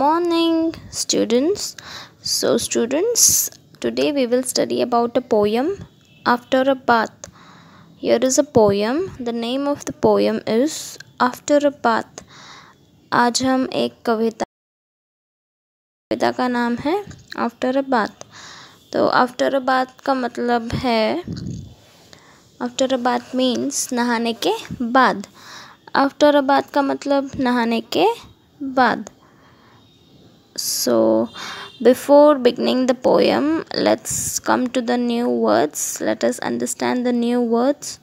morning students so students today we will study about a poem after a bath here is a poem the name of the poem is after a bath aaj hum ek kavita कविता का नाम है after a bath तो after a bath का मतलब है after a bath means नहाने के बाद आफ्टर अ बाथ का मतलब नहाने के बाद so before beginning the poem let's come to the new words let us understand the new words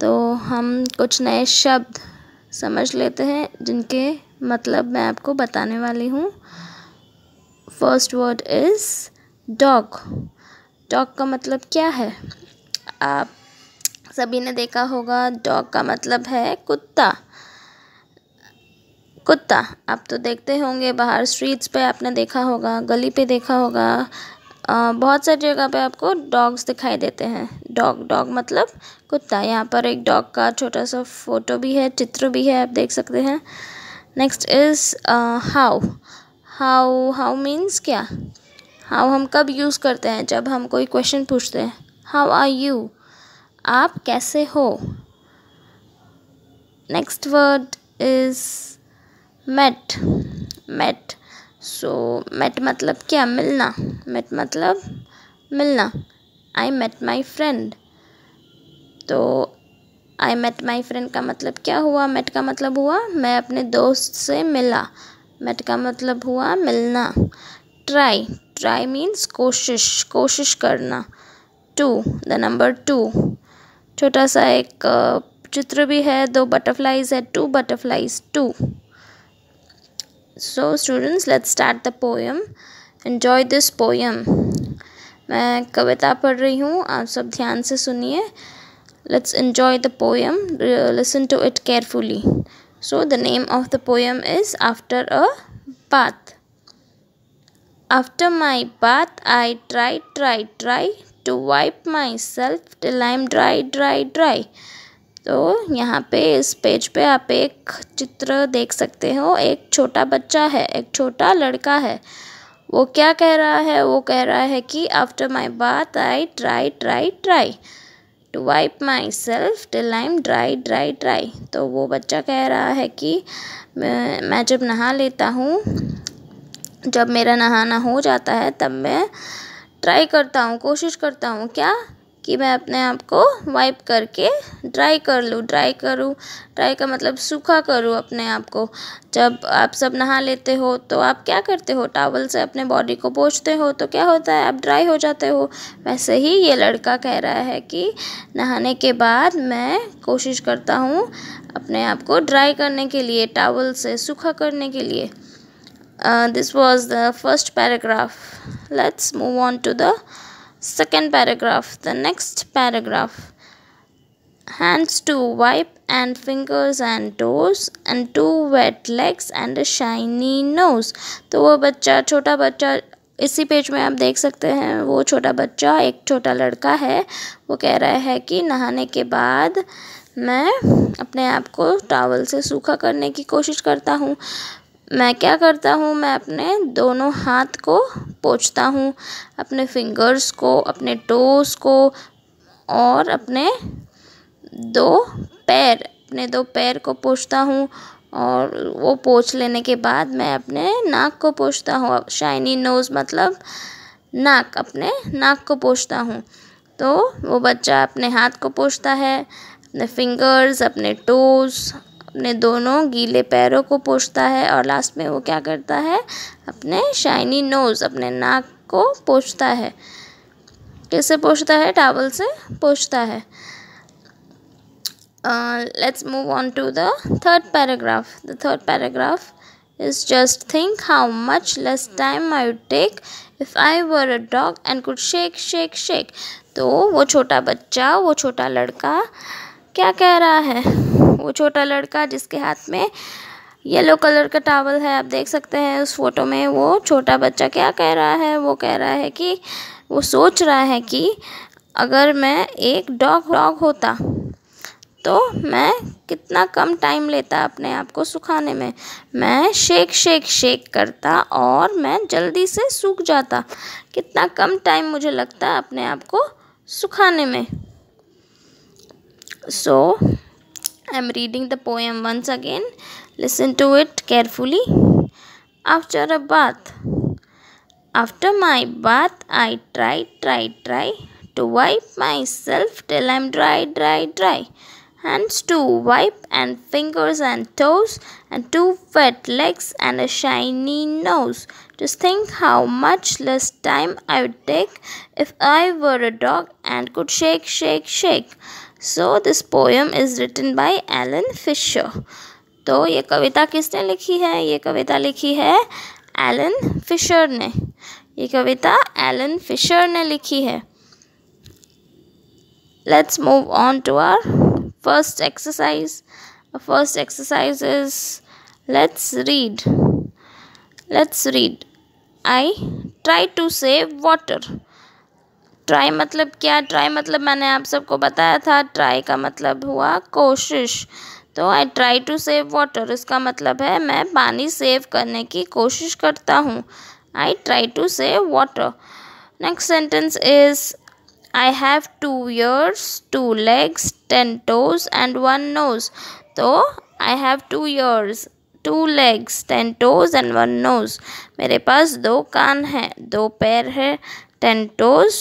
तो हम कुछ नए शब्द समझ लेते हैं जिनके मतलब मैं आपको बताने वाली हूँ first word is dog dog का मतलब क्या है आप सभी ने देखा होगा डॉग का मतलब है कुत्ता कुत्ता आप तो देखते होंगे बाहर स्ट्रीट्स पे आपने देखा होगा गली पे देखा होगा आ, बहुत सारी जगह पे आपको डॉग्स दिखाई देते हैं डॉग डॉग मतलब कुत्ता यहाँ पर एक डॉग का छोटा सा फोटो भी है चित्र भी है आप देख सकते हैं next is how how how means क्या हाउ हम कब यूज़ करते हैं जब हम कोई क्वेश्चन पूछते हैं हाउ आर यू आप कैसे हो next word is mate mate so mate मतलब क्या मिलना मेट मतलब मिलना आई मेट माई फ्रेंड तो आई मेट माई फ्रेंड का मतलब क्या हुआ मेट का मतलब हुआ मैं अपने दोस्त से मिला मेट का मतलब हुआ मिलना ट्राई ट्राई मीन्स कोशिश कोशिश करना टू द नंबर टू छोटा सा एक चित्र भी है दो बटरफ्लाइज है two butterflies two so students let's start the poem enjoy this poem मैं कविता पढ़ रही हूँ आप सब ध्यान से सुनिए let's enjoy the poem listen to it carefully so the name of the poem is after a bath after my bath i try try try to wipe myself till i'm dry dry dry तो यहाँ पे इस page पे आप एक चित्र देख सकते हो एक छोटा बच्चा है एक छोटा लड़का है वो क्या कह रहा है वो कह रहा है कि after my bath I try try try to wipe myself till I am dry dry dry तो वो बच्चा कह रहा है कि मैं जब नहा लेता हूँ जब मेरा नहाना हो जाता है तब मैं ट्राई करता हूँ कोशिश करता हूँ क्या कि मैं अपने आप को वाइप करके ड्राई कर लूँ ड्राई करूँ ड्राई का मतलब सूखा करूँ अपने आप को जब आप सब नहा लेते हो तो आप क्या करते हो टावल से अपने बॉडी को पोछते हो तो क्या होता है आप ड्राई हो जाते हो वैसे ही ये लड़का कह रहा है कि नहाने के बाद मैं कोशिश करता हूँ अपने आप को ड्राई करने के लिए टावल से सूखा करने के लिए this was the first paragraph let's move on to the second paragraph the next paragraph hands to wipe and fingers and toes and two wet legs and a shiny nose तो वो बच्चा छोटा बच्चा इसी पेज में आप देख सकते हैं वो छोटा बच्चा एक छोटा लड़का है वो कह रहा है कि नहाने के बाद मैं अपने आप को टावल से सूखा करने की कोशिश करता हूँ मैं क्या करता हूँ मैं अपने दोनों हाथ को पोछता हूँ अपने फिंगर्स को अपने टोस को और अपने दो पैर अपने दो पैर को पोछता हूँ और वो पोछ लेने के बाद मैं अपने नाक को पोछता हूँ शाइनी नोज़ मतलब नाक अपने नाक को पोछता हूँ तो वो बच्चा अपने हाथ को पोछता है अपने फिंगर्स अपने टोज़ अपने दोनों गीले पैरों को पोछता है और लास्ट में वो क्या करता है अपने शाइनी नोज़ अपने नाक को पोछता है कैसे पोछता है टावल से पोछता है let's move on to the third paragraph the third paragraph is just think how much less time I take if I were a dog and could shake shake shake तो वो छोटा बच्चा वो छोटा लड़का क्या कह रहा है वो छोटा लड़का जिसके हाथ में येलो कलर का टावल है आप देख सकते हैं उस फोटो में वो छोटा बच्चा क्या कह रहा है वो कह रहा है कि वो सोच रहा है कि अगर मैं एक डॉग डॉग होता तो मैं कितना कम टाइम लेता अपने आप को सुखाने में मैं शेक शेक शेक करता और मैं जल्दी से सूख जाता कितना कम टाइम मुझे लगता अपने आप को सुखाने में so so, I am reading the poem once again. Listen to it carefully. After a bath. After my bath, I try, try, try to wipe myself till I'm dry, dry, dry. Hands to wipe and fingers and toes and two wet legs and a shiny nose. Just think how much less time I would take if I were a dog and could shake, shake, shake. So this poem is written by Alan Fisher तो ये कविता किसने लिखी है ये कविता लिखी है Elon Fisher ने ये कविता एलन फिशर ने लिखी है let's move on to our first exercise first exercise is let's read let's read I try to save water try मतलब क्या ट्राई मतलब मैंने आप सबको बताया था ट्राई का मतलब हुआ कोशिश तो I try to save water इसका मतलब है मैं पानी सेव करने की कोशिश करता हूँ I try to save water next sentence is I have two ears two legs ten toes and one nose तो I have two ears two legs ten toes and one nose मेरे पास दो कान हैं दो पैर है ten toes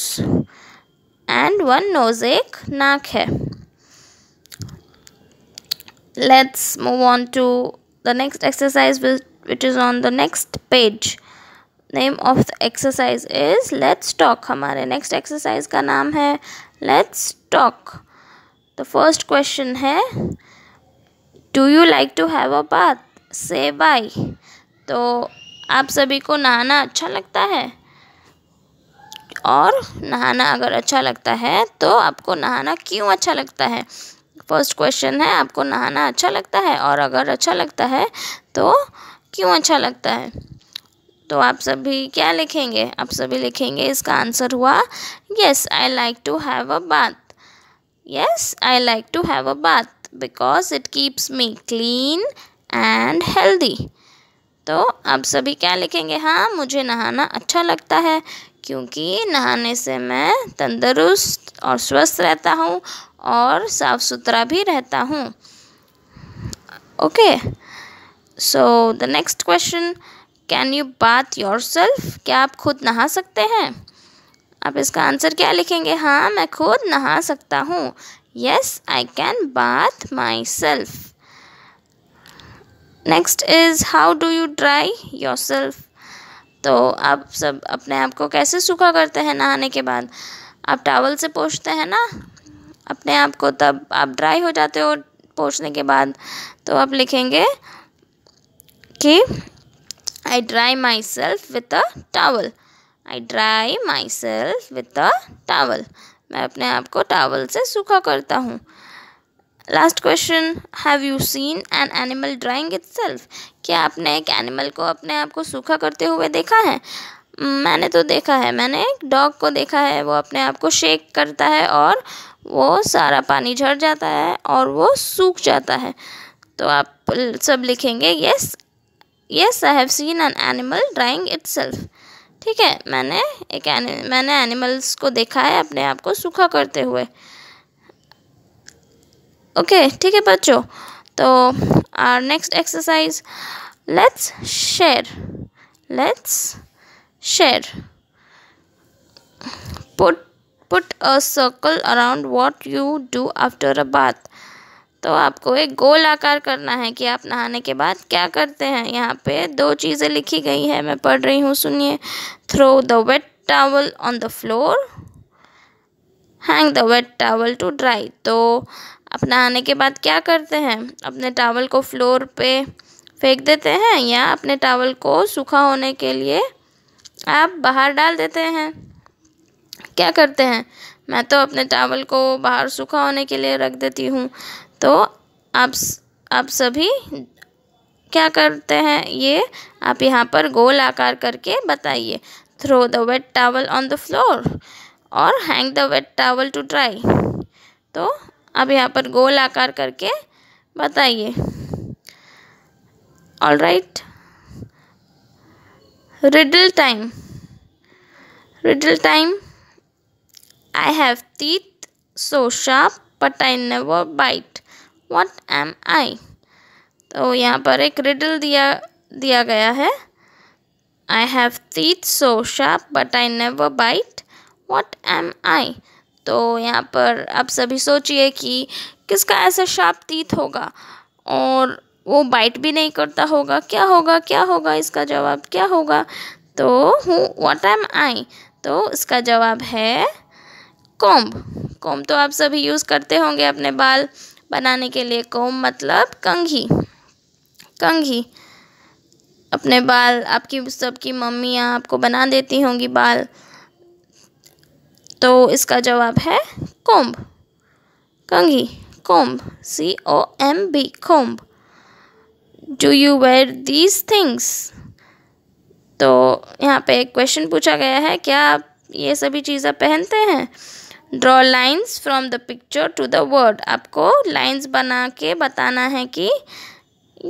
and one nose एक नाक है let's move on to the next exercise which is on the next page name of the exercise is let's talk हमारे नेक्स्ट एक्सरसाइज का नाम है let's talk the first question है do you like to have a bath से बाय तो आप सभी को नहाना अच्छा लगता है और नहाना अगर अच्छा लगता है तो आपको नहाना क्यों अच्छा लगता है फर्स्ट क्वेश्चन है आपको नहाना अच्छा लगता है और अगर अच्छा लगता है तो क्यों अच्छा लगता है तो आप सभी क्या लिखेंगे आप सभी लिखेंगे इसका आंसर हुआ yes I like to have a bath yes I like to have a bath because it keeps me clean and healthy तो आप सभी क्या लिखेंगे हाँ मुझे नहाना अच्छा लगता है क्योंकि नहाने से मैं तंदुरुस्त और स्वस्थ रहता हूँ और साफ़ सुथरा भी रहता हूँ okay so the next question can you bath yourself क्या आप खुद नहा सकते हैं आप इसका आंसर क्या लिखेंगे हाँ मैं खुद नहा सकता हूँ yes I can bath myself next is how do you dry yourself तो आप सब अपने आप को कैसे सूखा करते हैं नहाने के बाद आप टावल से पोछते हैं ना अपने आप को तब आप ड्राई हो जाते हो पोछने के बाद तो आप लिखेंगे कि I dry myself with a towel I dry myself with a towel मैं अपने आप को टावल से सूखा करता हूँ last question have you seen an animal drying self क्या आपने एक एनिमल को अपने आप को सूखा करते हुए देखा है हम्म, मैंने तो देखा है मैंने एक डॉग को देखा है वो अपने आप को शेक करता है और वो सारा पानी झड़ जाता है और वो सूख जाता है तो आप सब लिखेंगे yes yes I have seen an animal drying itself ठीक है मैंने एक मैंने एनिमल्स को देखा है अपने आप को सूखा करते हुए ओके ठीक है बच्चों तो our next exercise let's share let's share put put a circle around what you do after a bath तो आपको एक गोल आकार करना है कि आप नहाने के बाद क्या करते हैं यहाँ पे दो चीज़ें लिखी गई है मैं पढ़ रही हूँ सुनिए throw the wet towel on the floor hang the wet towel to dry तो अपना आने के बाद क्या करते हैं अपने टावल को फ्लोर पे फेंक देते हैं या अपने टावल को सूखा होने के लिए आप बाहर डाल देते हैं क्या करते हैं मैं तो अपने टावल को बाहर सूखा होने के लिए रख देती हूँ तो आप आप सभी क्या करते हैं ये आप यहाँ पर गोल आकार करके बताइए throw the wet towel on the floor और hang the wet towel to dry तो अब यहाँ पर गोल आकार करके बताइए all right riddle time riddle time I have teeth so sharp but I never bite what am I तो यहाँ पर एक रिडल दिया दिया गया है I have teeth so sharp but I never bite what am I तो यहाँ पर आप सभी सोचिए कि किसका ऐसा शार्प तीत होगा और वो बाइट भी नहीं करता होगा क्या होगा क्या होगा इसका जवाब क्या होगा तो हूँ वाट एम आई तो इसका जवाब है कोम्ब कोम्ब तो आप सभी यूज़ करते होंगे अपने बाल बनाने के लिए कोम्ब मतलब कंघी कंघी अपने बाल आपकी सबकी मम्मियाँ आपको बना देती होंगी बाल तो इसका जवाब है कोम्ब कंघी comb C O M B comb do you wear these things तो यहाँ पे एक क्वेश्चन पूछा गया है क्या आप ये सभी चीज़ें पहनते हैं draw lines from the picture to the word आपको लाइन्स बना के बताना है कि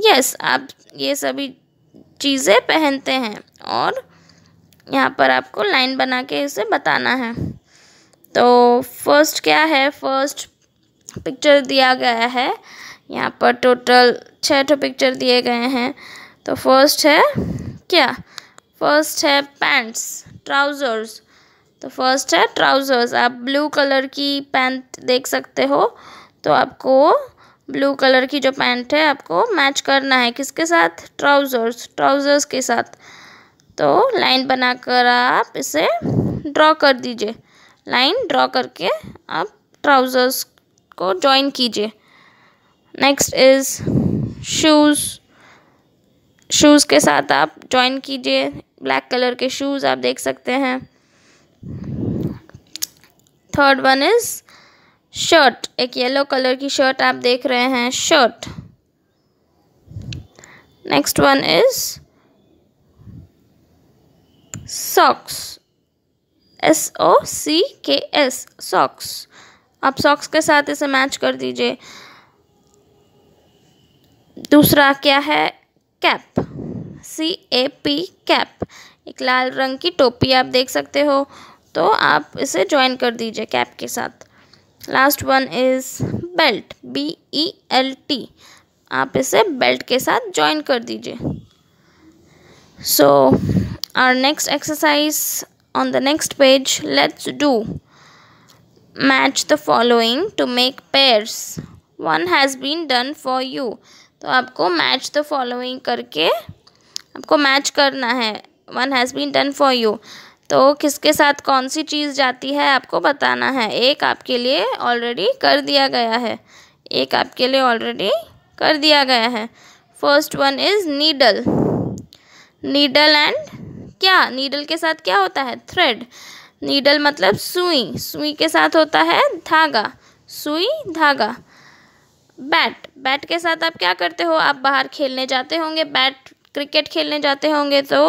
यस आप ये सभी चीज़ें पहनते हैं और यहाँ पर आपको लाइन बना के इसे बताना है तो फर्स्ट क्या है फर्स्ट पिक्चर दिया गया है यहाँ पर टोटल छः ठो पिक्चर दिए गए हैं तो फर्स्ट है क्या फर्स्ट है पैंट्स ट्राउज़र्स तो फर्स्ट है ट्राउज़र्स आप ब्लू कलर की पैंट देख सकते हो तो आपको ब्लू कलर की जो पैंट है आपको मैच करना है किसके साथ ट्राउज़र्स ट्राउज़र्स के साथ तो लाइन बनाकर आप इसे ड्रॉ कर दीजिए लाइन ड्रॉ करके आप ट्राउज़र्स को जॉइन कीजिए नेक्स्ट इज़ शूज़ शूज़ के साथ आप जॉइन कीजिए ब्लैक कलर के शूज़ आप देख सकते हैं थर्ड वन इज़ शर्ट एक येलो कलर की शर्ट आप देख रहे हैं shirt next one is socks S O C K S socks आप सॉक्स के साथ इसे मैच कर दीजिए दूसरा क्या है cap C A P cap एक लाल रंग की टोपी आप देख सकते हो तो आप इसे ज्वाइन कर दीजिए कैप के साथ last one is belt B E L T आप इसे बेल्ट के साथ ज्वाइन कर दीजिए so our next exercise On the next page, let's do match the following to make pairs. One has been done for you. तो आपको match the following करके आपको match करना है One has been done for you. तो किसके साथ कौन सी चीज़ जाती है आपको बताना है एक आपके लिए ऑलरेडी कर दिया गया है एक आपके लिए ऑलरेडी कर दिया गया है first one is needle needle and क्या नीडल के साथ क्या होता है थ्रेड नीडल मतलब सुई सुई के साथ होता है धागा सुई धागा बैट बैट के साथ आप क्या करते हो आप बाहर खेलने जाते होंगे बैट क्रिकेट खेलने जाते होंगे तो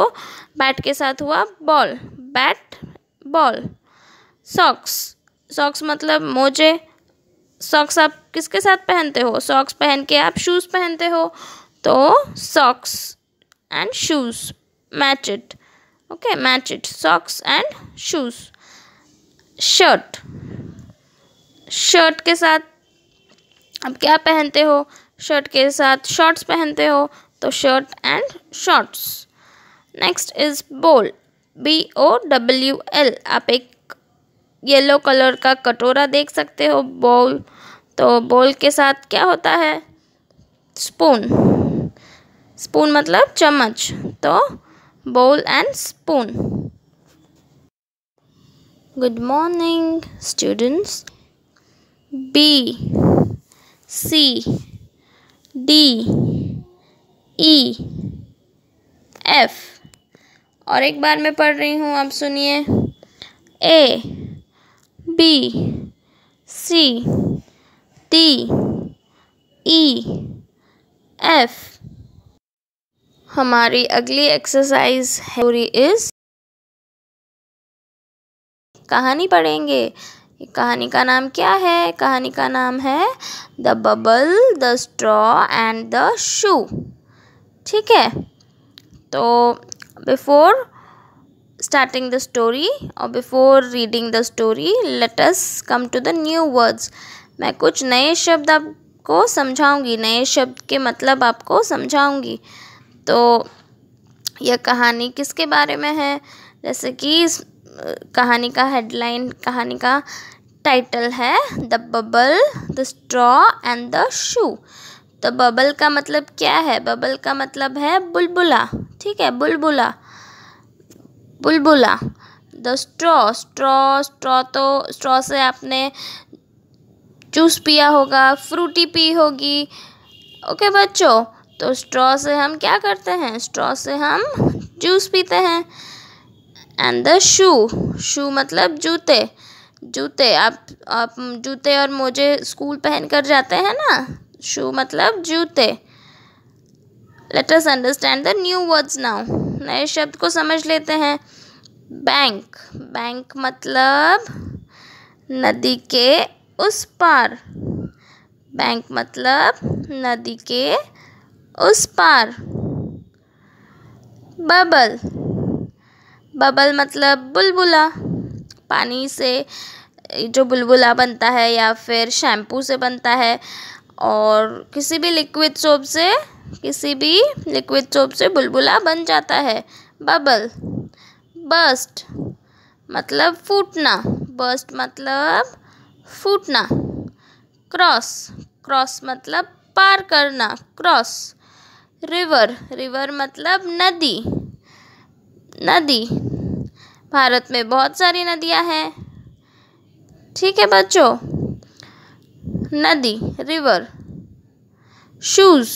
बैट के साथ हुआ ball bat ball socks socks मतलब मोजे सॉक्स आप किसके साथ पहनते हो सॉक्स पहन के आप शूज़ पहनते हो तो socks and shoes match it okay match it socks and shoes shirt shirt के साथ अब क्या पहनते हो शर्ट के साथ शॉर्ट्स पहनते हो तो shirt and shorts next is bowl B O W L आप एक येलो कलर का कटोरा देख सकते हो बोल तो बोल के साथ क्या होता है स्पून स्पून मतलब चम्मच तो bowl and spoon. Good morning students. B C D E F और एक बार मैं पढ़ रही हूँ आप सुनिए A B C D E F हमारी अगली एक्सरसाइज है इज कहानी पढ़ेंगे कहानी का नाम क्या है कहानी का नाम है the bubble the straw and the shoe ठीक है तो बिफोर स्टार्टिंग द स्टोरी और before reading the story let come to the new words मैं कुछ नए शब्द आपको समझाऊंगी नए शब्द के मतलब आपको समझाऊंगी तो यह कहानी किसके बारे में है जैसे कि इस कहानी का हेडलाइन कहानी का टाइटल है the bubble the straw and the shoe तो बबल का मतलब क्या है बबल का मतलब है बुलबुला ठीक है बुलबुला बुलबुला द स्ट्रॉ स्ट्रॉ स्ट्रॉ तो स्ट्रॉ से आपने जूस पिया होगा फ्रूटी पी होगी ओके बच्चों तो स्ट्रॉ से हम क्या करते हैं स्ट्रॉ से हम जूस पीते हैं एंड द शू शू मतलब जूते जूते आप आप जूते और मोजे स्कूल पहन कर जाते हैं ना शू मतलब जूते let us understand the new words now नए शब्द को समझ लेते हैं बैंक बैंक मतलब नदी के उस पार बैंक मतलब नदी के उस पार बबल बबल मतलब बुलबुला पानी से जो बुलबुला बनता है या फिर शैम्पू से बनता है और किसी भी लिक्विड सोप से किसी भी लिक्विड सोप से बुलबुला बन जाता है बबल बस्ट मतलब फूटना बस्ट मतलब फूटना क्रॉस क्रॉस मतलब पार करना क्रॉस रिवर रिवर मतलब नदी नदी भारत में बहुत सारी नदियां हैं ठीक है बच्चों नदी रिवर शूज़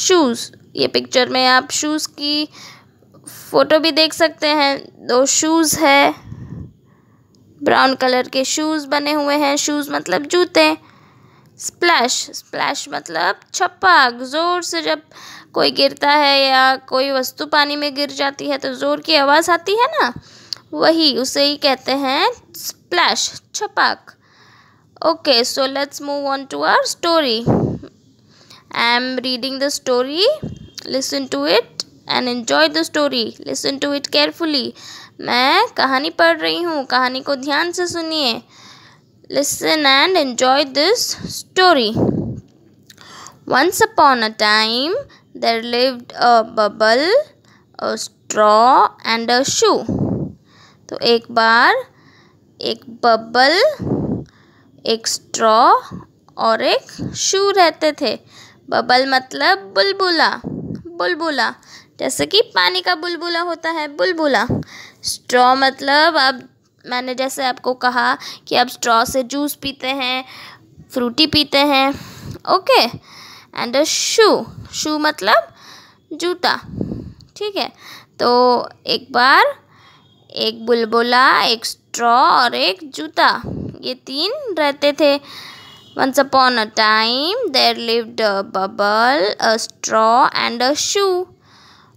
शूज़ ये पिक्चर में आप शूज़ की फ़ोटो भी देख सकते हैं दो शूज़ है ब्राउन कलर के शूज़ बने हुए हैं शूज़ मतलब जूते स्प्लैश स्प्लैश मतलब छपाक ज़ोर से जब कोई गिरता है या कोई वस्तु पानी में गिर जाती है तो ज़ोर की आवाज़ आती है ना वही उसे ही कहते हैं स्प्लैश छपाक okay so let's move on to our story I am reading the story listen to it and enjoy the story listen to it carefully मैं कहानी पढ़ रही हूँ कहानी को ध्यान से सुनिए Listen and enjoy this story. Once upon a time, there lived a bubble, a straw and a shoe. तो एक बार एक बबल एक स्ट्रॉ और एक शू रहते थे बबल मतलब बुलबुला बुलबुला जैसे कि पानी का बुलबुला होता है बुलबुला स्ट्रॉ मतलब आप मैंने जैसे आपको कहा कि आप स्ट्रॉ से जूस पीते हैं फ्रूटी पीते हैं ओके एंड अ शू शू मतलब जूता ठीक है तो एक बार एक बुलबुला एक स्ट्रॉ और एक जूता ये तीन रहते थे once upon a time there lived a bubble a straw and a shoe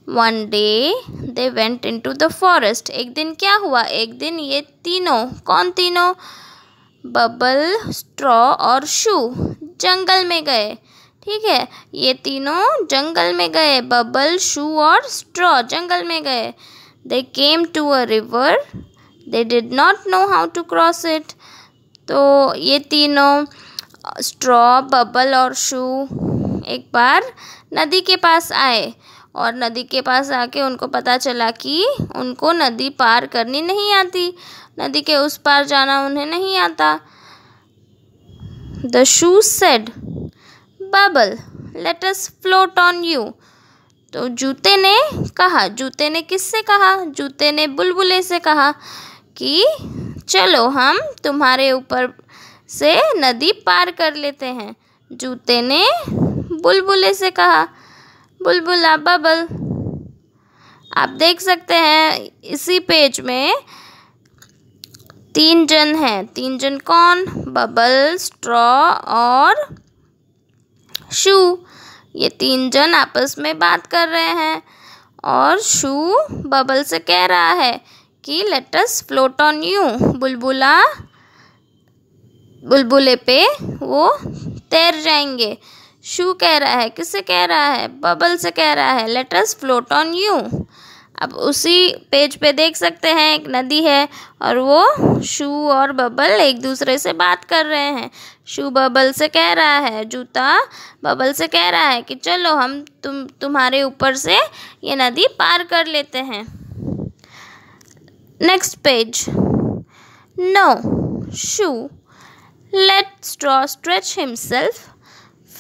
one day they went in to the forest एक दिन क्या हुआ एक दिन ये तीनों कौन तीनों बबल स्ट्रॉ और शू जंगल में गए ठीक है ये तीनों जंगल में गए बबल शू और स्ट्रॉ जंगल में गए they came to a river they did not know how to cross it तो ये तीनों स्ट्रॉ बबल और शू एक बार नदी के पास आए और नदी के पास आके उनको पता चला कि उनको नदी पार करनी नहीं आती नदी के उस पार जाना उन्हें नहीं आता the shoe said bubble let us float on you तो जूते ने कहा जूते ने किससे कहा जूते ने बुलबुले से कहा कि चलो हम तुम्हारे ऊपर से नदी पार कर लेते हैं जूते ने बुलबुले से कहा बुलबुला बबल आप देख सकते हैं इसी पेज में तीन जन हैं तीन जन कौन बबल स्ट्रॉ और शू ये तीन जन आपस में बात कर रहे हैं और शू बबल से कह रहा है कि लेटस फ्लोट ऑन यू बुलबुला बुलबुले पे वो तैर जाएंगे शू कह रहा है किससे कह रहा है बबल से कह रहा है लेटर्स फ्लोट ऑन यू अब उसी पेज पे देख सकते हैं एक नदी है और वो शू और बबल एक दूसरे से बात कर रहे हैं शू बबल से कह रहा है जूता बबल से कह रहा है कि चलो हम तुम तुम्हारे ऊपर से ये नदी पार कर लेते हैं next page no shoe let straw stretch himself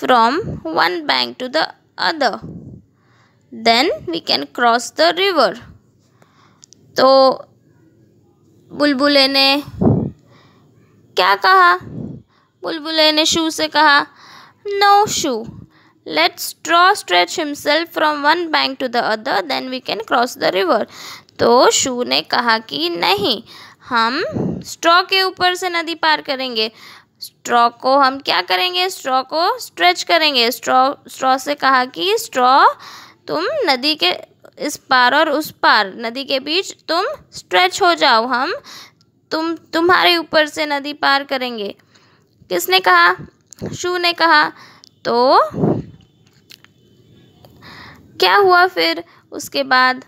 from one bank to the other then we can cross the river तो बुलबुले ने क्या कहा बुलबुले ने शू से कहा no shoe let's draw stretch himself from one bank to the other then we can cross the river तो शू ने कहा कि नहीं हम स्ट्रॉ के ऊपर से नदी पार करेंगे स्ट्रॉ को हम क्या करेंगे स्ट्रॉ को स्ट्रेच करेंगे स्ट्रॉ स्ट्रॉ से कहा कि स्ट्रॉ तुम नदी के इस पार और उस पार नदी के बीच तुम स्ट्रेच हो जाओ हम तुम तुम्हारे ऊपर से नदी पार करेंगे किसने कहा शू ने कहा तो क्या हुआ फिर उसके बाद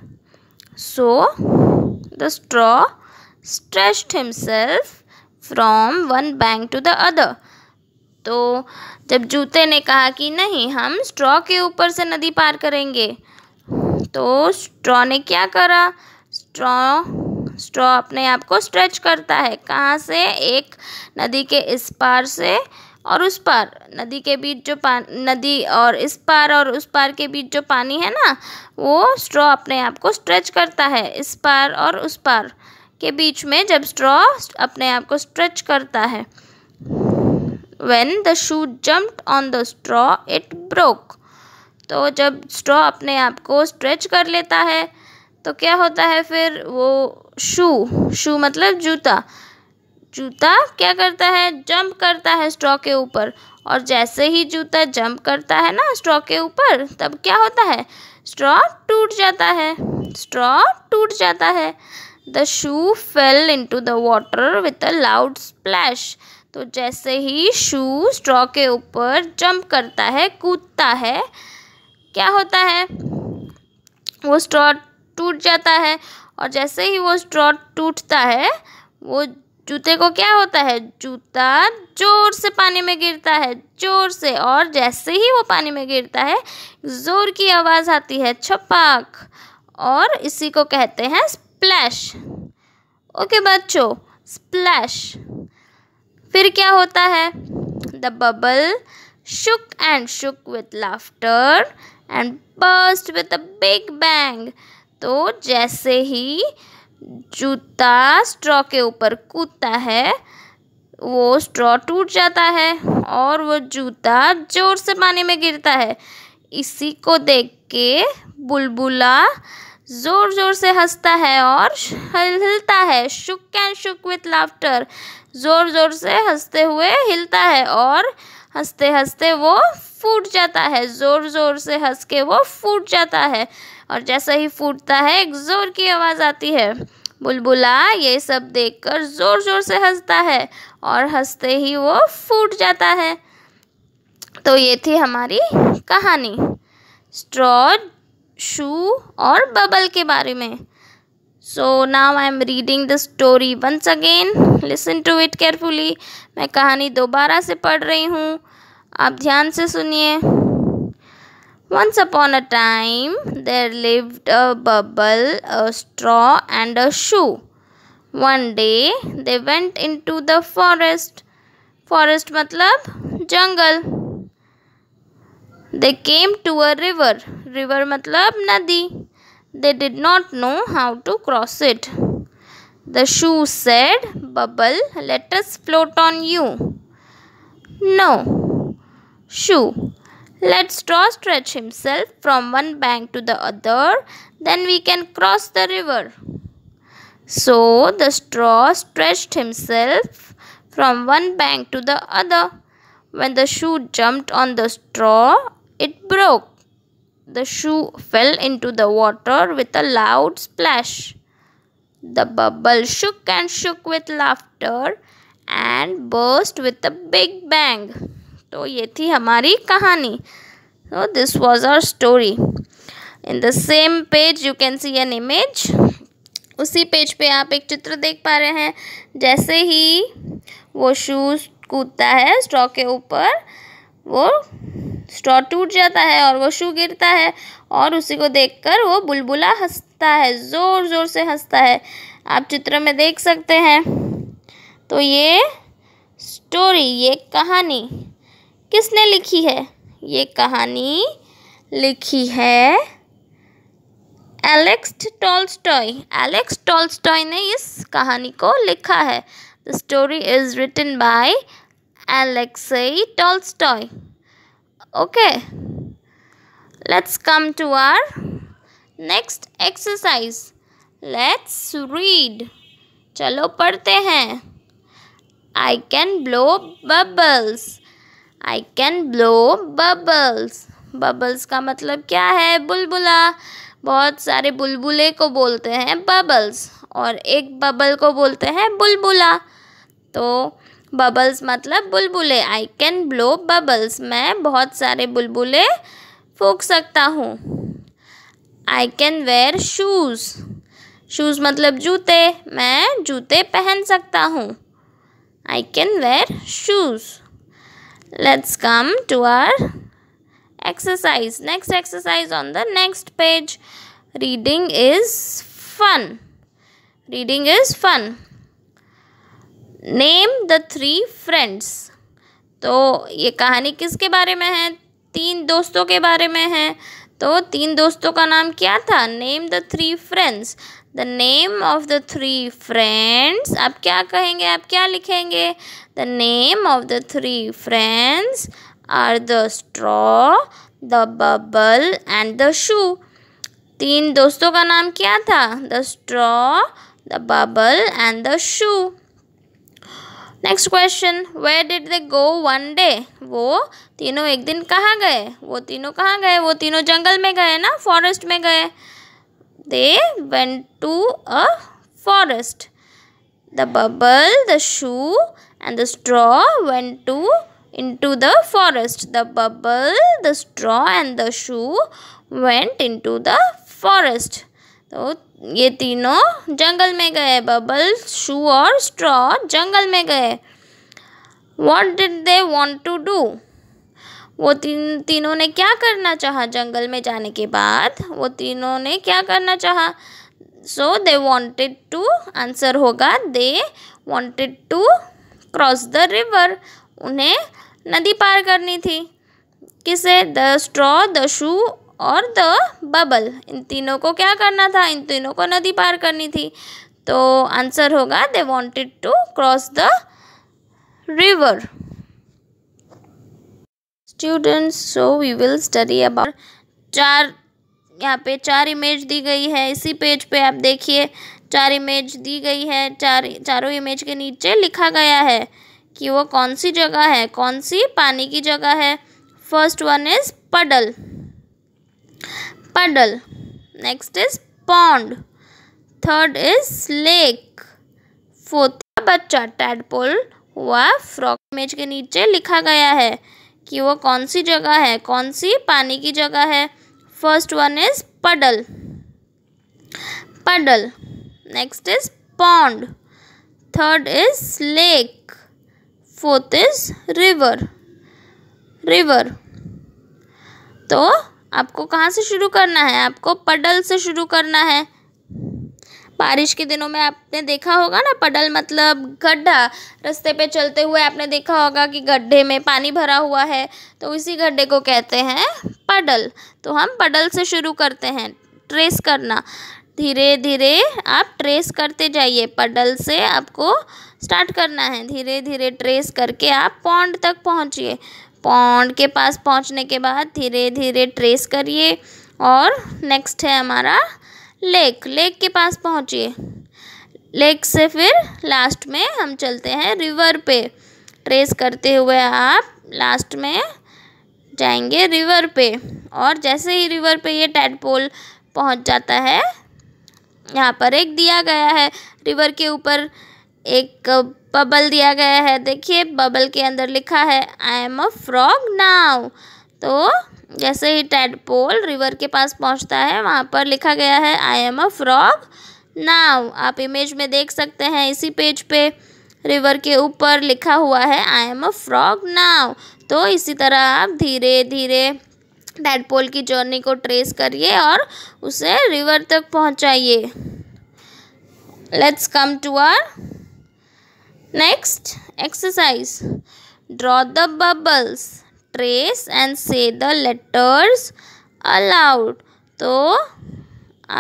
so the straw stretched himself from one bank to the other तो जब जूते ने कहा कि नहीं हम स्ट्रॉ के ऊपर से नदी पार करेंगे तो स्ट्रॉ ने क्या करा स्ट्रॉ स्ट्रॉ अपने आप को स्ट्रेच करता है कहाँ से एक नदी के इस पार से और उस पार नदी के बीच जो पान नदी और इस पार और उस पार के बीच जो पानी है ना वो स्ट्रॉ अपने आप को स्ट्रेच करता है इस पार और उस पार के बीच में जब स्ट्रॉ अपने आप को स्ट्रेच करता है when the shoe jump on the straw it broke तो जब स्ट्रॉ अपने आप को स्ट्रेच कर लेता है तो क्या होता है फिर वो शू शू मतलब जूता जूता क्या करता है जंप करता है स्ट्रॉ के ऊपर और जैसे ही जूता जंप करता है ना स्ट्रॉ के ऊपर तब क्या होता है स्ट्रॉ टूट जाता है स्ट्रॉ टूट जाता है the shoe fell to the water with a loud splash तो जैसे ही शू स्ट्रॉ के ऊपर जंप करता है कूदता है क्या होता है वो स्ट्रॉ टूट जाता है और जैसे ही वो स्ट्रॉ टूटता है वो जूते को क्या होता है जूता जोर से पानी में गिरता है जोर से और जैसे ही वो पानी में गिरता है जोर की आवाज़ आती है छपाक और इसी को कहते हैं स्प्लैश ओके बच्चों स्प्लैश फिर क्या होता है the bubble shook and shook with laughter and burst with a big bang तो जैसे ही जूता स्ट्रॉ के ऊपर कूदता है वो स्ट्रॉ टूट जाता है और वो जूता जोर से पानी में गिरता है इसी को देख के बुलबुला जोर जोर से हंसता है और हिलता है शुक कैन शुक विथ लाफ्टर जोर जोर से हंसते हुए हिलता है और हंसते हंसते वो फूट जाता है ज़ोर ज़ोर से हंस के वो फूट जाता है और जैसा ही फूटता है एक ज़ोर की आवाज़ आती है बुलबुला ये सब देखकर ज़ोर ज़ोर से हंसता है और हंसते ही वो फूट जाता है तो ये थी हमारी कहानी स्ट्रॉ शू और बबल के बारे में so now I am reading the story once again listen to it carefully मैं कहानी दोबारा से पढ़ रही हूँ आप ध्यान से सुनिए once upon a time there lived a bubble a straw and a shoe one day they went in to the forest forest मतलब जंगल They came to a river. River matlab nadi. They did not know how to cross it. The shoe said, Bubble, let us float on you. No. Shoe, let straw stretch himself from one bank to the other, then we can cross the river. So the straw stretched himself from one bank to the other. When the shoe jumped on the straw, It broke. The shoe fell into the water with a loud splash. The bubble shook and shook with laughter and burst with a big bang. तो ये थी हमारी कहानी So this was our story. In the same page you can see an image. उसी page पे आप एक चित्र देख पा रहे हैं जैसे ही वो शूज़ कूदता है स्ट्रॉ के ऊपर वो स्ट्रॉ टूट जाता है और वो शू गिरता है और उसी को देखकर वो बुलबुला हंसता है ज़ोर ज़ोर से हंसता है आप चित्र में देख सकते हैं तो ये स्टोरी ये कहानी किसने लिखी है ये कहानी लिखी है एलेक्स टॉल्स्टॉय एलेक्स टॉल्स्टॉय ने इस कहानी को लिखा है the story is written by Alexei Tolstoy okay let's come to our next exercise let's read चलो पढ़ते हैं I can blow bubbles I can blow bubbles bubbles का मतलब क्या है बुलबुला बहुत सारे बुलबुले को बोलते हैं बबल्स और एक बबल को बोलते हैं बुलबुला तो बबल्स मतलब बुलबुले आई कैन ब्लो बबल्स मैं बहुत सारे बुलबुले फूक सकता हूँ I can wear shoes shoes मतलब जूते मैं जूते पहन सकता हूँ I can wear shoes let's come to our exercise next exercise on the next page reading is fun reading is fun name the three friends तो ये कहानी किसके बारे में है तीन दोस्तों के बारे में है तो तीन दोस्तों का नाम क्या था name the three friends the name of the three friends आप क्या कहेंगे आप क्या लिखेंगे the name of the three friends are the straw the bubble and the shoe तीन दोस्तों का नाम क्या था the straw the bubble and the shoe next question where did the go one day वो तीनों एक दिन कहाँ गए वो तीनों कहाँ गए वो तीनों जंगल में गए ना फॉरेस्ट में गए they went to a forest the bubble the shoe and the straw went to in to the forest the bubble the straw and the shoe went in to the forest तो ये तीनों जंगल में गए bubble शू और straw जंगल में गए what did they want to do वो तीन तीनों ने क्या करना चाहा जंगल में जाने के बाद वो तीनों ने क्या करना चाहा so they wanted to answer होगा they wanted to cross the river उन्हें नदी पार करनी थी किसे द स्ट्रॉ द शू और द बबल इन तीनों को क्या करना था इन तीनों को नदी पार करनी थी तो आंसर होगा they wanted to cross the river students so we will study about चार यहाँ पे चार इमेज दी गई है इसी पेज पे आप देखिए चार इमेज दी गई है चार चारों इमेज के नीचे लिखा गया है कि वो कौन सी जगह है कौन सी पानी की जगह है first one is puddle puddle next is pond third is lake fourth बच्चा टैडपोल हुआ फ्रॉक इमेज के नीचे लिखा गया है कि वो कौन सी जगह है कौन सी पानी की जगह है first one is puddle puddle next is pond third is lake fourth is river river तो आपको कहाँ से शुरू करना है आपको पडल से शुरू करना है बारिश के दिनों में आपने देखा होगा ना पडल मतलब गड्ढा रास्ते पे चलते हुए आपने देखा होगा कि गड्ढे में पानी भरा हुआ है तो इसी गड्ढे को कहते हैं पडल तो हम पडल से शुरू करते हैं ट्रेस करना धीरे धीरे आप ट्रेस करते जाइए पडल से आपको स्टार्ट करना है धीरे धीरे ट्रेस करके आप पौंड तक पहुँचिए पॉन्ड के पास पहुंचने के बाद धीरे धीरे ट्रेस करिए और नेक्स्ट है हमारा लेक लेक के पास पहुंचिए लेक से फिर लास्ट में हम चलते हैं रिवर पे ट्रेस करते हुए आप लास्ट में जाएंगे रिवर पे और जैसे ही रिवर पे ये टैडपोल पहुंच जाता है यहाँ पर एक दिया गया है रिवर के ऊपर एक बबल दिया गया है देखिए बबल के अंदर लिखा है I am a frog now तो जैसे ही टेडपोल रिवर के पास पहुंचता है वहाँ पर लिखा गया है I am a frog now आप इमेज में देख सकते हैं इसी पेज पे रिवर के ऊपर लिखा हुआ है I am a frog now तो इसी तरह आप धीरे धीरे डेडपोल की जर्नी को ट्रेस करिए और उसे रिवर तक पहुँचाइए let's come to our next exercise draw the bubbles trace and say the letters aloud तो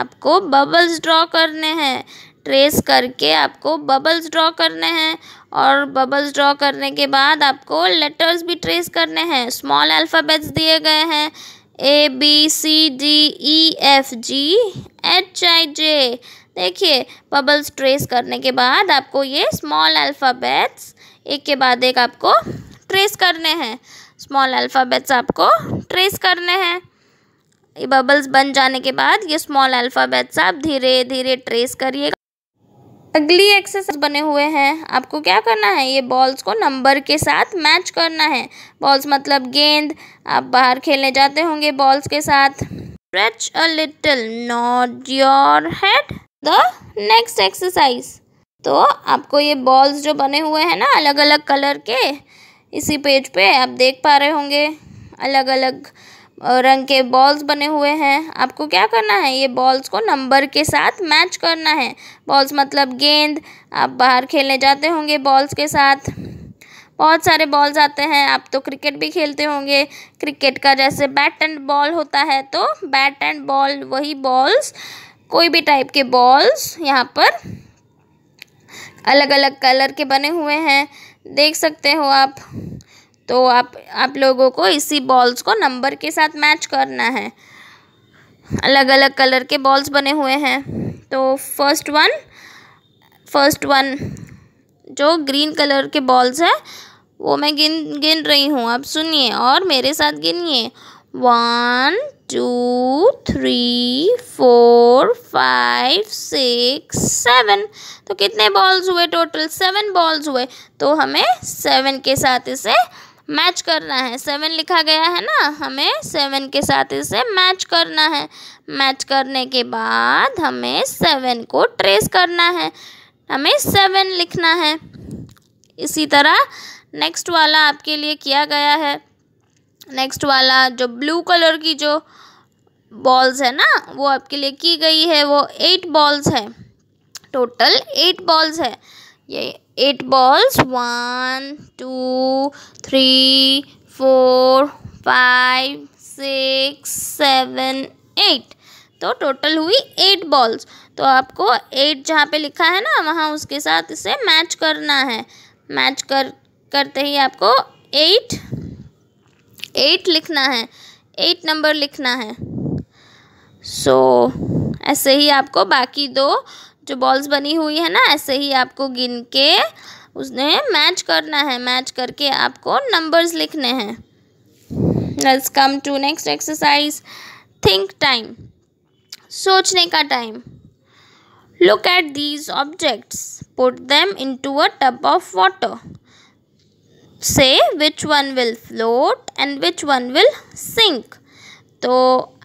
आपको बबल्स ड्रॉ करने हैं ट्रेस करके आपको बबल्स ड्रॉ करने हैं और बबल्स ड्रॉ करने के बाद आपको लेटर्स भी ट्रेस करने हैं स्मॉल अल्फ़ाबेट्स दिए गए हैं A B C D E F G H I J देखिए बबल्स ट्रेस करने के बाद आपको ये स्मॉल अल्फ़ाबेट्स एक के बाद एक आपको ट्रेस करने हैं स्मॉल अल्फ़ाबेट्स आपको ट्रेस करने हैं ये बबल्स बन जाने के बाद ये स्मॉल अल्फ़ाबेट्स आप धीरे धीरे ट्रेस करिएगा अगली एक्सरसाइज बने हुए हैं आपको क्या करना है ये बॉल्स को नंबर के साथ मैच करना है बॉल्स मतलब गेंद आप बाहर खेलने जाते होंगे बॉल्स के साथ stretch a little nod your head the next exercise तो आपको ये बॉल्स जो बने हुए हैं ना अलग अलग कलर के इसी पेज पे आप देख पा रहे होंगे अलग अलग रंग के बॉल्स बने हुए हैं आपको क्या करना है ये बॉल्स को नंबर के साथ मैच करना है बॉल्स मतलब गेंद आप बाहर खेलने जाते होंगे बॉल्स के साथ बहुत सारे बॉल्स आते हैं आप तो क्रिकेट भी खेलते होंगे क्रिकेट का जैसे बैट एंड बॉल होता है तो बैट एंड बॉल वही बॉल्स कोई भी टाइप के बॉल्स यहाँ पर अलग अलग कलर के बने हुए हैं देख सकते हो आप तो आप आप लोगों को इसी बॉल्स को नंबर के साथ मैच करना है अलग अलग कलर के बॉल्स बने हुए हैं तो फर्स्ट वन फर्स्ट वन जो ग्रीन कलर के बॉल्स है वो मैं गिन गिन रही हूँ आप सुनिए और मेरे साथ गिनिए one two three four five six seven तो कितने बॉल्स हुए टोटल सेवन बॉल्स हुए तो हमें सेवन के साथ इसे मैच करना है सेवन लिखा गया है ना हमें सेवन के साथ इसे मैच करना है मैच करने के बाद हमें सेवन को ट्रेस करना है हमें सेवन लिखना है इसी तरह नेक्स्ट वाला आपके लिए किया गया है नेक्स्ट वाला जो ब्लू कलर की जो बॉल्स है ना वो आपके लिए की गई है वो एट बॉल्स है टोटल एट बॉल्स है ये eight balls one two three four five six seven eight तो टोटल हुई एट बॉल्स तो आपको एट जहाँ पे लिखा है ना वहाँ उसके साथ इसे मैच करना है मैच कर करते ही आपको एट एट लिखना है एट नंबर लिखना है सो so, ऐसे ही आपको बाकी दो जो बॉल्स बनी हुई है ना ऐसे ही आपको गिन के उसने मैच करना है मैच करके आपको नंबर्स लिखने हैं let's come to next exercise think time सोचने का time look at these objects put them into a tub of water say which one will float and which one will sink तो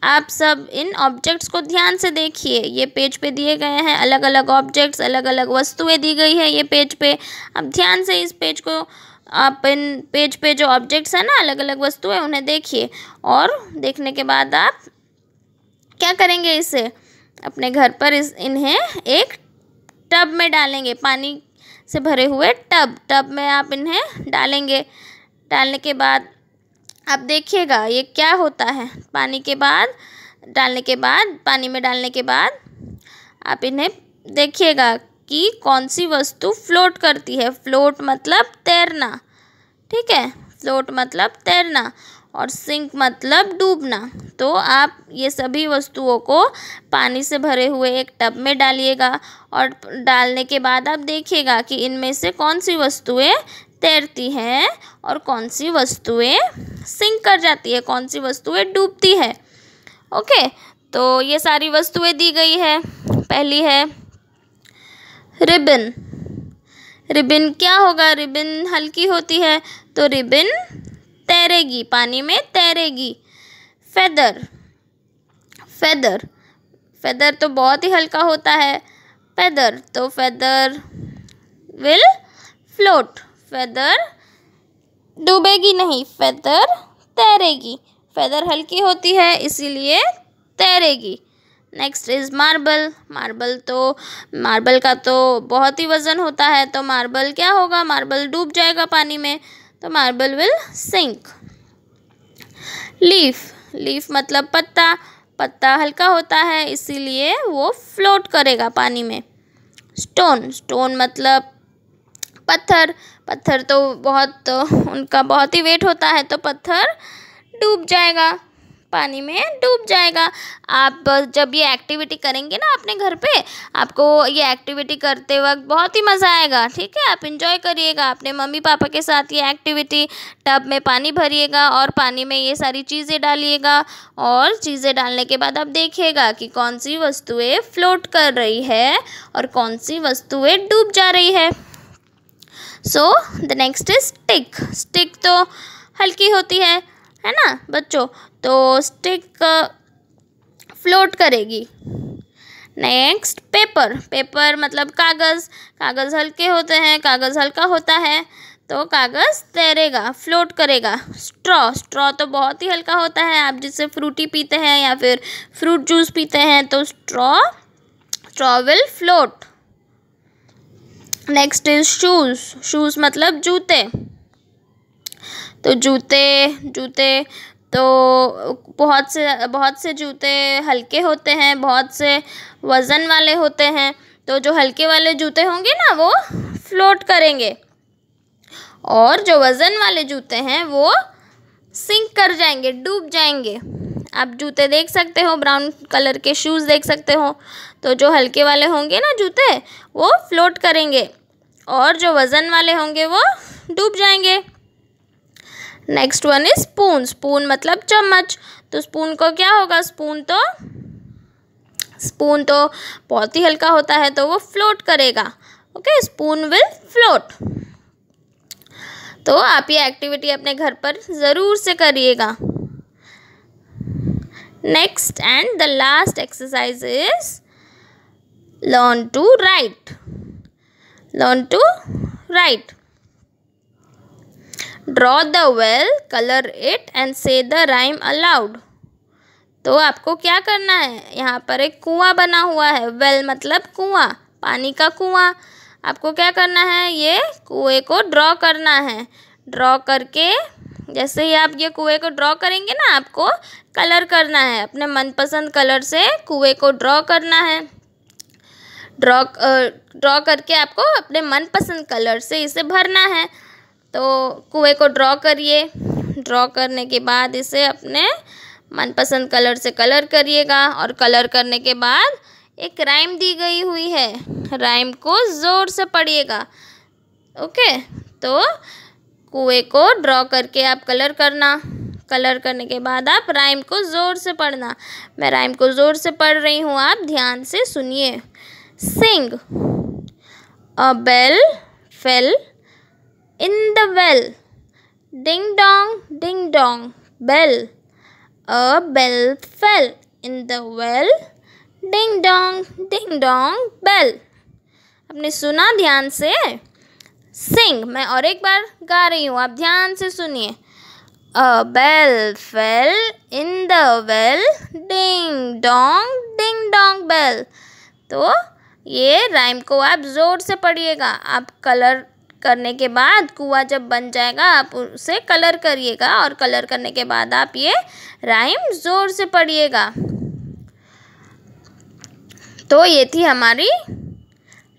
आप सब इन objects को ध्यान से देखिए ये पेज पे दिए गए हैं अलग अलग ऑब्जेक्ट्स अलग अलग वस्तुएं दी गई है ये पेज पे अब ध्यान से इस पेज को आप इन पेज पे जो ऑब्जेक्ट्स हैं ना अलग अलग वस्तुएं उन्हें देखिए और देखने के बाद आप क्या करेंगे इसे अपने घर पर इस इन्हें एक टब में डालेंगे पानी से भरे हुए टब टब में आप इन्हें डालेंगे डालने के बाद आप देखिएगा ये क्या होता है पानी के बाद डालने के बाद पानी में डालने के बाद आप इन्हें देखिएगा कि कौन सी वस्तु फ्लोट करती है फ्लोट मतलब तैरना ठीक है फ्लोट मतलब तैरना और सिंक मतलब डूबना तो आप ये सभी वस्तुओं को पानी से भरे हुए एक टब में डालिएगा और डालने के बाद आप देखिएगा कि इनमें से कौन सी वस्तुएं तैरती हैं और कौन सी वस्तुएं सिंक कर जाती है कौन सी वस्तुएं डूबती है ओके तो ये सारी वस्तुएं दी गई है पहली है रिबन रिबन क्या होगा रिबन हल्की होती है तो रिबन तैरेगी पानी में तैरेगी फेदर फेदर फेदर तो बहुत ही हल्का होता है फेदर तो फेदर विल फ्लोट फेदर डूबेगी नहीं फैदर तैरेगी फेदर हल्की होती है इसीलिए तैरेगी नेक्स्ट इज़ मार्बल मार्बल तो मार्बल का तो बहुत ही वज़न होता है तो मार्बल क्या होगा मार्बल डूब जाएगा पानी में तो marble will sink leaf leaf मतलब पत्ता पत्ता हल्का होता है इसीलिए वो फ्लोट करेगा पानी में स्टोन स्टोन मतलब पत्थर पत्थर तो बहुत तो उनका बहुत ही वेट होता है तो पत्थर डूब जाएगा पानी में डूब जाएगा आप जब ये एक्टिविटी करेंगे ना अपने घर पे आपको ये एक्टिविटी करते वक्त बहुत ही मज़ा आएगा ठीक है आप इन्जॉय करिएगा अपने मम्मी पापा के साथ ये एक्टिविटी टब में पानी भरिएगा और पानी में ये सारी चीज़ें डालिएगा और चीज़ें डालने के बाद आप देखिएगा कि कौन सी वस्तुएँ फ्लोट कर रही है और कौन सी वस्तुएँ डूब जा रही है so the next is stick stick तो हल्की होती है है ना बच्चों तो स्टिक फ्लोट uh, करेगी नेक्स्ट पेपर पेपर मतलब कागज़ कागज़ हल्के होते हैं कागज़ हल्का होता है तो कागज़ तैरेगा फ्लोट करेगा स्ट्रॉ स्ट्रॉ तो बहुत ही हल्का होता है आप जिससे फ्रूटी पीते हैं या फिर फ्रूट जूस पीते हैं तो straw straw will float next is shoes shoes मतलब जूते तो जूते जूते तो बहुत से बहुत से जूते हल्के होते हैं बहुत से वज़न वाले होते हैं तो जो हल्के वाले जूते होंगे ना वो फ्लोट करेंगे और जो वज़न वाले जूते हैं वो सिंक कर जाएंगे डूब जाएंगे आप जूते देख सकते हो ब्राउन कलर के शूज़ देख सकते हो तो जो हल्के वाले होंगे ना जूते वो फ्लोट करेंगे और जो वज़न वाले होंगे वो डूब जाएंगे next one is spoon spoon मतलब चम्मच तो स्पून को क्या होगा स्पून तो स्पून तो बहुत ही हल्का होता है तो वो फ्लोट करेगा ओके स्पून विल फ्लोट तो आप ये एक्टिविटी अपने घर पर ज़रूर से करिएगा next and the last exercise is learn to write learn to write draw the well colour it and say the rhyme aloud तो आपको क्या करना है यहाँ पर एक कुआं बना हुआ है वेल मतलब कुआं पानी का कुआं आपको क्या करना है ये कुएं को ड्रॉ करना है ड्रॉ करके जैसे ही आप ये कुएं को ड्रॉ करेंगे ना आपको कलर करना है अपने मनपसंद कलर से कुएं को ड्रॉ करना है ड्रॉ ड्रॉ करके आपको अपने मनपसंद कलर से इसे भरना है तो कुएँ को ड्रॉ करिए ड्रॉ करने के बाद इसे अपने मनपसंद कलर से कलर करिएगा और कलर करने के बाद एक राइम दी गई हुई है राइम को ज़ोर से पढ़िएगा ओके तो कुएँ को ड्रॉ करके आप कलर करना कलर करने के बाद आप राइम को ज़ोर से पढ़ना मैं राइम को ज़ोर से पढ़ रही हूँ आप ध्यान से सुनिए sing a bell fell in the well ding dong ding dong bell a bell fell in the well ding dong ding dong bell आपने सुना ध्यान से सिंग मैं और एक बार गा रही हूँ आप ध्यान से सुनिए a bell fell in the well ding dong ding dong bell तो ये राइम को आप ज़ोर से पढ़िएगा आप कलर करने के बाद कुआ जब बन जाएगा आप उसे कलर करिएगा और कलर करने के बाद आप ये राइम ज़ोर से पढ़िएगा तो ये थी हमारी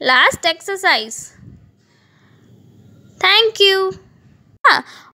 लास्ट एक्सरसाइज थैंक यू